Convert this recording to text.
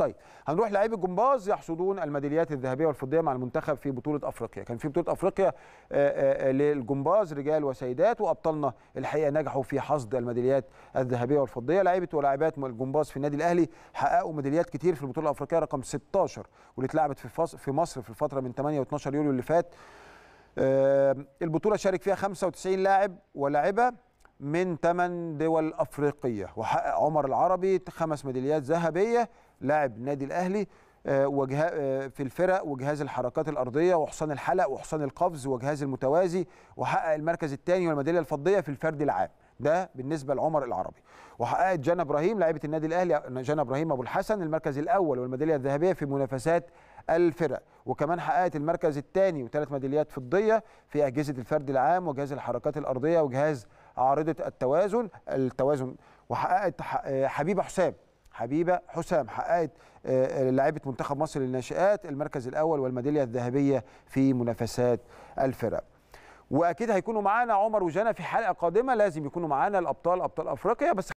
طيب هنروح لعيب الجمباز يحصدون الميداليات الذهبيه والفضيه مع المنتخب في بطوله افريقيا كان في بطوله افريقيا آه، آه، آه، للجمباز رجال وسيدات وابطالنا الحقيقه نجحوا في حصد الميداليات الذهبيه والفضيه لعيبه ولاعبات الجمباز في النادي الاهلي حققوا ميداليات كتير في البطوله الافريقيه رقم 16 واللي اتلعبت في في مصر في الفتره من 8 و12 يوليو اللي فات البطوله شارك فيها 95 لاعب ولاعبه من 8 دول أفريقية وحقق عمر العربي خمس ميداليات ذهبية لاعب نادي الأهلي آه، آه، في الفرق وجهاز الحركات الأرضية وحصان الحلق وحصان القفز وجهاز المتوازي وحقق المركز الثاني والميدالية الفضية في الفرد العام ده بالنسبه لعمر العربي وحققت جانا ابراهيم لاعبة النادي الاهلي جانا ابراهيم ابو الحسن المركز الاول والميداليه الذهبيه في منافسات الفرق وكمان حققت المركز الثاني وثلاث ميداليات فضيه في اجهزه الفرد العام وجهاز الحركات الارضيه وجهاز عارضه التوازن التوازن وحققت حبيبه حسام حبيبه حسام حققت آه، لاعيبه منتخب مصر للناشئات المركز الاول والميداليه الذهبيه في منافسات الفرق واكيد هيكونوا معانا عمر وجانا في حلقه قادمه لازم يكونوا معانا الابطال ابطال افريقيا بس